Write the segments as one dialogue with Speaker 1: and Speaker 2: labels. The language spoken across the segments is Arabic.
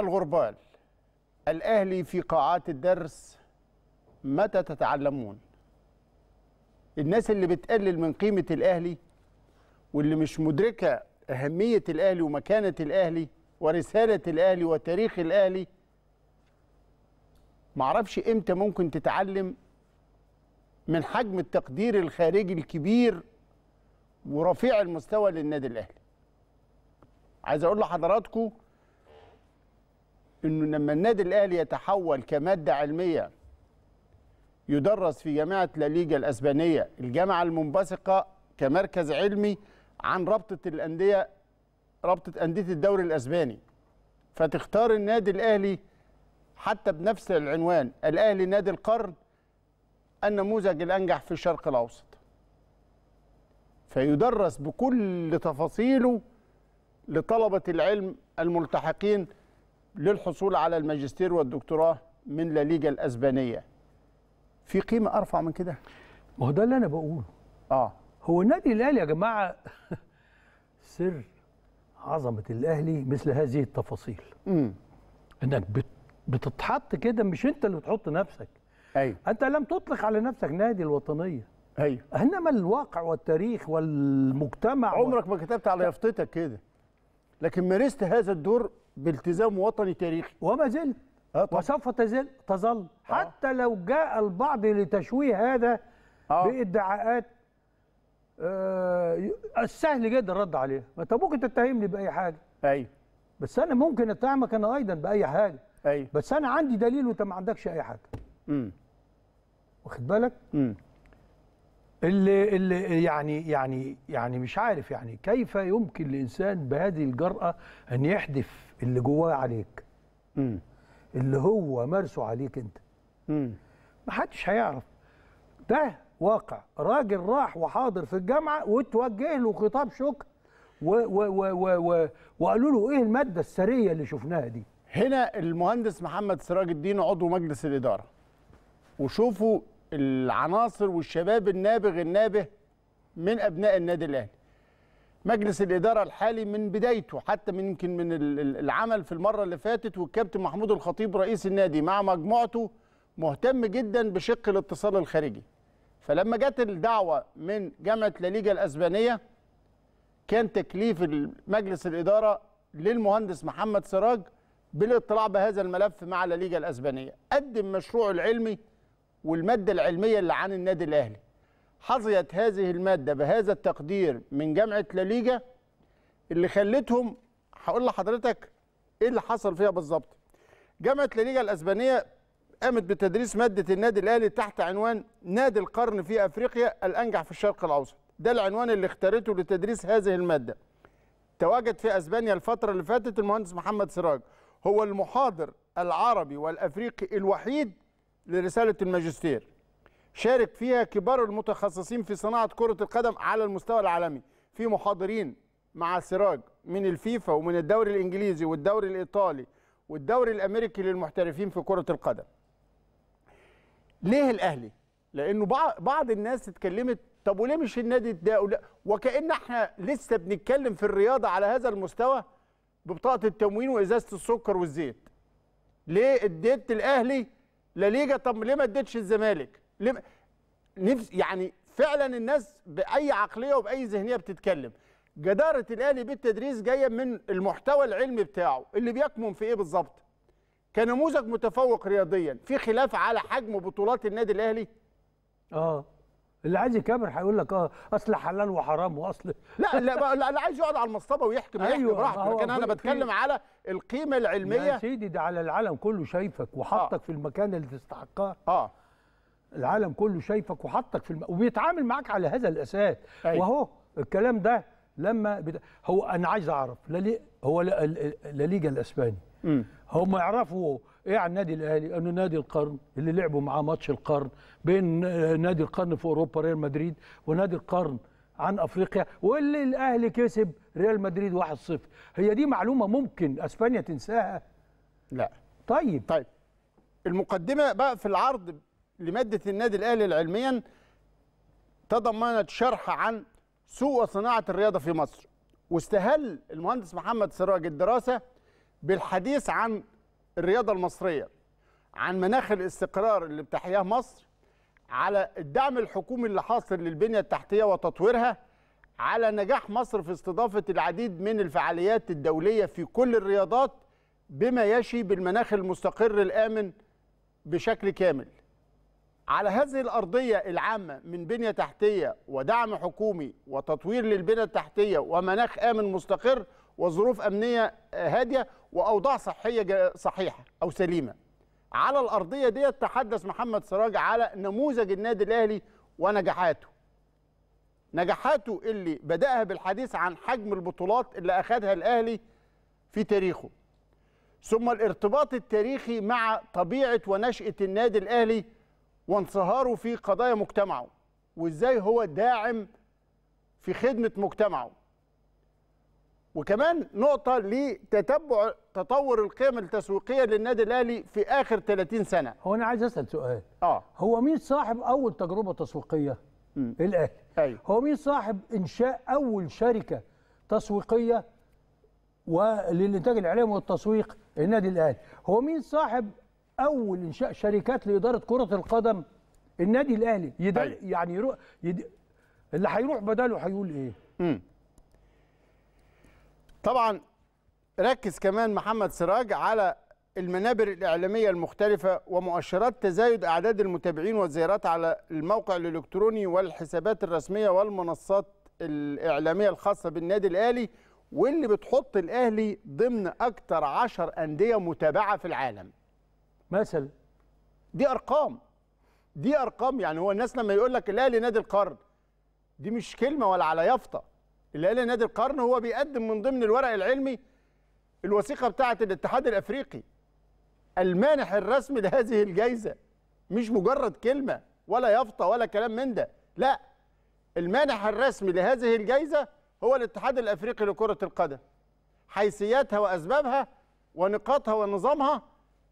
Speaker 1: الغربال الأهلي في قاعات الدرس متى تتعلمون الناس اللي بتقلل من قيمة الأهلي واللي مش مدركة أهمية الأهلي ومكانة الأهلي ورسالة الأهلي وتاريخ الأهلي معرفش إمتى ممكن تتعلم من حجم التقدير الخارجي الكبير ورفيع المستوى للنادي الأهلي عايز أقول لحضراتكم انه لما النادي الاهلي يتحول كماده علميه يدرس في جامعه لاليجا الاسبانيه الجامعه المنبثقه كمركز علمي عن رابطه الانديه رابطه انديه الدوري الاسباني فتختار النادي الاهلي حتى بنفس العنوان الاهلي نادي القرن النموذج الانجح في الشرق الاوسط فيدرس بكل تفاصيله لطلبه العلم الملتحقين للحصول على الماجستير والدكتوراه من لليجا الاسبانيه في قيمه ارفع من كده
Speaker 2: ما هو ده اللي انا بقوله
Speaker 1: اه هو النادي الاهلي يا جماعه سر
Speaker 2: عظمه الاهلي مثل هذه التفاصيل امم انك بتتحط كده مش انت اللي بتحط نفسك ايوه انت لم تطلق على نفسك نادي الوطنيه
Speaker 1: ايوه انما الواقع والتاريخ والمجتمع عمرك و... ما كتبت على يافطتك كده لكن مارست هذا الدور بالتزام وطني تاريخي وما زلت
Speaker 2: آه وسوف تزل تظل آه. حتى لو جاء البعض لتشويه هذا آه. بادعاءات آه السهل جدا الرد عليها ما انت ممكن تتهمني باي حاجه ايوه بس انا ممكن اتهمك انا ايضا باي حاجه ايوه بس انا عندي دليل وانت ما عندكش اي حاجه امم واخد بالك امم اللي اللي يعني يعني يعني مش عارف يعني كيف يمكن لانسان بهذه الجرأه ان يحدث اللي جواه عليك م. اللي هو مارسه عليك انت م. محدش هيعرف ده واقع راجل راح وحاضر في الجامعه وتوجه له خطاب شكر و
Speaker 1: و وقالوا له ايه الماده السريه اللي شفناها دي هنا المهندس محمد سراج الدين عضو مجلس الاداره وشوفوا العناصر والشباب النابغ النابه من ابناء النادي الاهلي مجلس الاداره الحالي من بدايته حتى من يمكن من العمل في المره اللي فاتت والكابتن محمود الخطيب رئيس النادي مع مجموعته مهتم جدا بشق الاتصال الخارجي فلما جت الدعوه من جامعه لاليجا الاسبانيه كان تكليف مجلس الاداره للمهندس محمد سراج بالاطلاع بهذا الملف مع لاليجا الاسبانيه قدم مشروعه العلمي والماده العلميه اللي عن النادي الاهلي حظيت هذه المادة بهذا التقدير من جامعة لاليجا اللي خلتهم هقول لحضرتك ايه اللي حصل فيها بالظبط جامعة لاليجا الأسبانية قامت بتدريس مادة النادي الأهلي تحت عنوان نادي القرن في أفريقيا الأنجح في الشرق الأوسط ده العنوان اللي اختارته لتدريس هذه المادة تواجد في أسبانيا الفترة اللي فاتت المهندس محمد سراج هو المحاضر العربي والأفريقي الوحيد لرسالة الماجستير شارك فيها كبار المتخصصين في صناعه كره القدم على المستوى العالمي في محاضرين مع سراج من الفيفا ومن الدوري الانجليزي والدوري الايطالي والدوري الامريكي للمحترفين في كره القدم ليه الاهلي لانه بعض الناس اتكلمت طب وليه مش النادي ده وكان احنا لسه بنتكلم في الرياضه على هذا المستوى ببطاقه التموين وازازه السكر والزيت ليه اديت الاهلي لا ليجا طب ليه ما اديتش الزمالك لم... نفس يعني فعلا الناس باي عقليه وباي ذهنيه بتتكلم جداره الاهلي بالتدريس جايه من المحتوى العلمي بتاعه اللي بيكمن في ايه بالظبط كنموذج متفوق رياضيا في خلاف على حجم بطولات النادي الاهلي اه
Speaker 2: اللي عايز يكابر هيقول لك اه اصل حلال وحرام واصل
Speaker 1: لا لا اللي عايز يقعد على المصطبه
Speaker 2: ويحكم أيوة يحكي براحته لكن انا بتكلم على
Speaker 1: القيمه العلميه يا
Speaker 2: سيدي ده على العالم كله شايفك وحطك آه. في المكان اللي تستحقاه اه العالم كله شايفك وحطك في الم... وبيتعامل معاك على هذا الاساس أيوة. وهو الكلام ده لما بت... هو انا عايز اعرف لا هو لا لا ليجا الاسباني هم يعرفوا ايه عن النادي الاهلي انه نادي القرن اللي لعبوا معاه ماتش القرن بين نادي القرن في اوروبا ريال مدريد ونادي القرن عن افريقيا واللي الاهلي كسب ريال مدريد
Speaker 1: 1-0 هي دي معلومه ممكن اسبانيا تنساها لا طيب طيب المقدمه بقى في العرض لمادة النادي الأهلي العلميا تضمنت شرح عن سوء صناعة الرياضة في مصر واستهل المهندس محمد سراج الدراسة بالحديث عن الرياضة المصرية عن مناخ الاستقرار اللي بتحياه مصر على الدعم الحكومي اللي حاصل للبنية التحتية وتطويرها على نجاح مصر في استضافة العديد من الفعاليات الدولية في كل الرياضات بما يشي بالمناخ المستقر الآمن بشكل كامل على هذه الأرضية العامة من بنية تحتية ودعم حكومي وتطوير للبنية التحتية ومناخ آمن مستقر وظروف أمنية هادية وأوضاع صحية صحيحة أو سليمة على الأرضية دي تحدث محمد سراج على نموذج النادي الأهلي ونجاحاته نجاحاته اللي بدأها بالحديث عن حجم البطولات اللي أخذها الأهلي في تاريخه ثم الارتباط التاريخي مع طبيعة ونشأة النادي الأهلي وانصهاره في قضايا مجتمعه وازاي هو داعم في خدمه مجتمعه وكمان نقطه لتتبع تطور القيم التسويقيه للنادي الاهلي في اخر 30 سنه هو انا عايز اسال سؤال اه هو مين صاحب اول تجربه تسويقيه
Speaker 2: الاهلي أيوه. هو مين صاحب انشاء اول شركه تسويقيه وللانتاج الاعلامي والتسويق النادي الاهلي هو مين صاحب اول انشاء شركات لاداره كره القدم النادي الاهلي يدل أيوة. يعني يروح
Speaker 1: يد... اللي هيروح بداله هيقول ايه مم. طبعا ركز كمان محمد سراج على المنابر الإعلامية المختلفة ومؤشرات تزايد أعداد المتابعين والزيارات على الموقع الإلكتروني والحسابات الرسمية والمنصات الإعلامية الخاصة بالنادي الأهلي واللي بتحط الأهلي ضمن أكثر عشر أندية متابعة في العالم مثلا دي ارقام دي ارقام يعني هو الناس لما يقول لك الاهلي نادي القرن دي مش كلمه ولا على يافطه الاهلي نادي القرن هو بيقدم من ضمن الورق العلمي الوثيقه بتاعه الاتحاد الافريقي المانح الرسمي لهذه الجائزه مش مجرد كلمه ولا يافطه ولا كلام من ده لا المانح الرسمي لهذه الجائزه هو الاتحاد الافريقي لكره القدم حيثياتها واسبابها ونقاطها ونظامها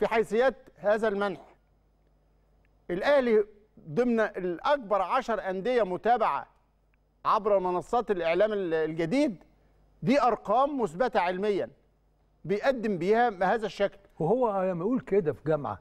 Speaker 1: في حيثيات هذا المنح الأهلي ضمن الأكبر عشر أندية متابعة عبر منصات الإعلام الجديد دي أرقام مثبتة علميا بيقدم بيها بهذا الشكل وهو لما يقول كده في
Speaker 2: جامعة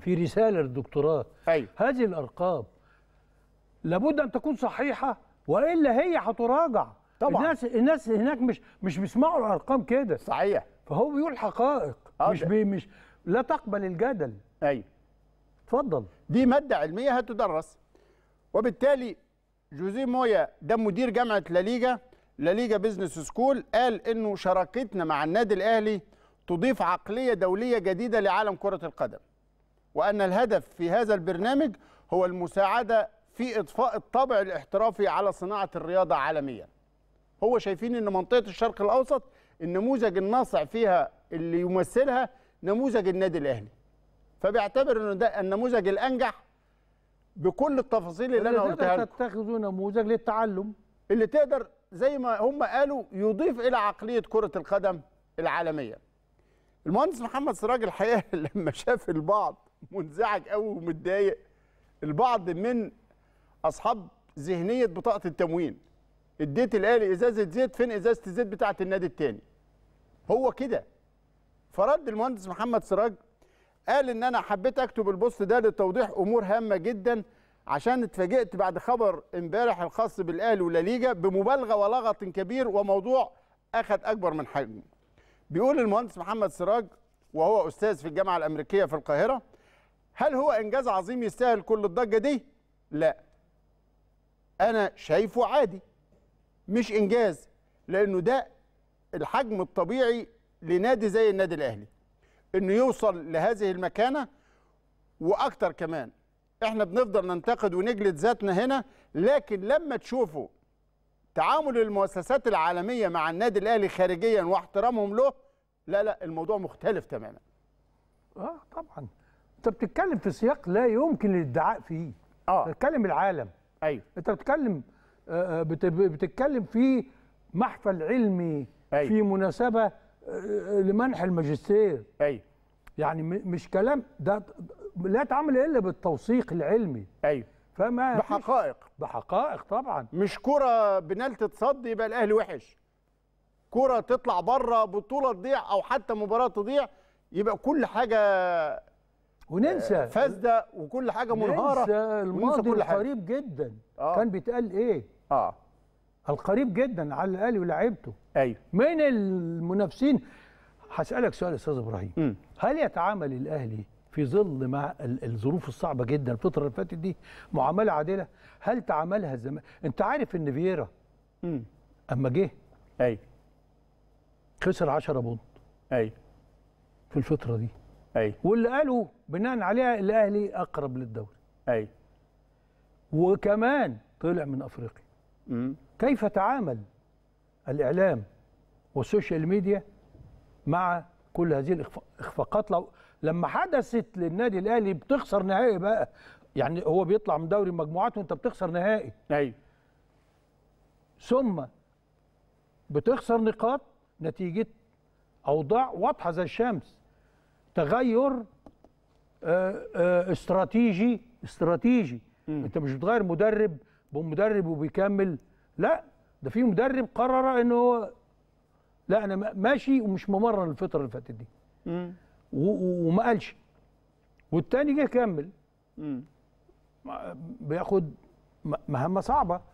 Speaker 2: في رسالة للدكتوراه أيوه. هذه الأرقام لابد أن تكون صحيحة وإلا هي هتراجع طبعا الناس الناس هناك مش مش بيسمعوا الارقام كده صحيح فهو بيقول حقائق آه، مش بي مش لا تقبل الجدل
Speaker 1: ايوه اتفضل دي ماده علميه هتدرس وبالتالي جوزيه مويا ده مدير جامعه لاليجا لاليجا بيزنس سكول قال انه شراكتنا مع النادي الاهلي تضيف عقليه دوليه جديده لعالم كره القدم وان الهدف في هذا البرنامج هو المساعده في اضفاء الطابع الاحترافي على صناعه الرياضه عالميا هو شايفين ان منطقه الشرق الاوسط النموذج الناصع فيها اللي يمثلها نموذج النادي الاهلي فبيعتبر انه ده النموذج الانجح بكل التفاصيل اللي, اللي انا قلتها لكم تتخذوا نموذج للتعلم اللي تقدر زي ما هم قالوا يضيف الى عقليه كره القدم العالميه المهندس محمد سراج الحقيقه لما شاف البعض منزعج قوي ومتضايق البعض من اصحاب ذهنيه بطاقه التموين اديت الاهلي ازازه زيت فين ازازه الزيت بتاعه النادي الثاني هو كده فرد المهندس محمد سراج قال ان انا حبيت اكتب البوست ده لتوضيح امور هامه جدا عشان اتفاجئت بعد خبر امبارح الخاص بالاهلي والليجا بمبالغه ولغط كبير وموضوع اخذ اكبر من حجمه. بيقول المهندس محمد سراج وهو استاذ في الجامعه الامريكيه في القاهره هل هو انجاز عظيم يستاهل كل الضجه دي؟ لا. انا شايفه عادي مش انجاز لانه ده الحجم الطبيعي لنادي زي النادي الاهلي انه يوصل لهذه المكانه واكتر كمان احنا بنفضل ننتقد ونجلد ذاتنا هنا لكن لما تشوفوا تعامل المؤسسات العالميه مع النادي الاهلي خارجيا واحترامهم له لا لا الموضوع مختلف تماما
Speaker 2: اه طبعا انت بتتكلم في سياق لا يمكن الادعاء فيه اه بتتكلم العالم ايوه انت بتتكلم آه، آه، بتتكلم في محفل علمي أيوة. في مناسبه لمنح الماجستير ايوه يعني مش كلام ده لا يتعامل الا بالتوثيق العلمي ايوه فما بحقائق
Speaker 1: بحقائق طبعا مش كره بنال تتصد يبقى الاهلي وحش كره تطلع بره بطوله تضيع او حتى مباراه تضيع يبقى كل حاجه وننسى آه، فاسده وكل حاجه منهاره ننسى الماضي وننسى كل حاجة. قريب
Speaker 2: جدا آه. كان بيتقال ايه اه القريب جدا على الاهلي ولاعيبته ايوه من المنافسين هسالك سؤال يا استاذ ابراهيم م. هل يتعامل الاهلي في ظل مع الظروف الصعبه جدا الفتره اللي فاتت دي معامله عادله هل تعاملها الزمالك انت عارف ان فييرا اما جه ايوه خسر 10 بونت ايوه في الفتره دي ايوه واللي قالوا بناء عليها الاهلي اقرب للدوري ايوه وكمان طلع من افريقيا امم كيف تعامل الإعلام والسوشيال ميديا مع كل هذه الإخفاقات لو لما حدثت للنادي الأهلي بتخسر نهائي بقى يعني هو بيطلع من دوري المجموعات وأنت بتخسر نهائي أيوه ثم بتخسر نقاط نتيجة أوضاع واضحة زي الشمس تغير آه، آه، استراتيجي استراتيجي م. انت مش بتغير مدرب بمدرب وبيكمل لا ده في مدرب قرر ان هو لا انا ماشي ومش ممرن الفتره اللي فاتت دي وما قالش والتاني جه كمل بياخد مهمه صعبه